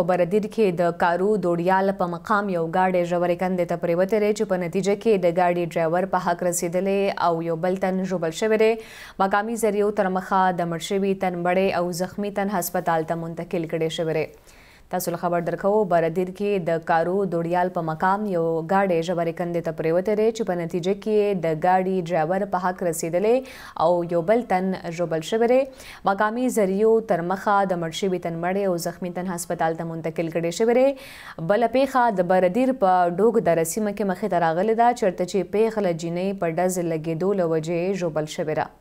په بردیر کې د کارو دوړیال په مقام یو گاډي ژورې کندې ته پریوتې دی چې په نتیجه کې د گاډي ډرایور په حق رسیدلې او یو بل تن ژوبل شوی دی مقامي ذریعو تر مخه د مړ شوي تن بړې او زخمی تن هسپتال ته منتقل کړی شوی دی تاسو له خبر درکو بردیر کې د کارو دوړیال په مقام یو گاډي ژبرې کندې ته پریوته ری چې په نتیجه کې د گاډي ډرایور په حق رسیدلې او یو بل تن ژوبل شوره مقامی ذریعو تر مخه د مرشي تن مړې او زخمی تن هسپتال ته منتقل کړي شوره بل پیخه د بردیر په ډوګ د رسیمه کې مخې ته راغله دا چرته چې پیخله جینې په ډز لګېدو لوجه ژوبل شوره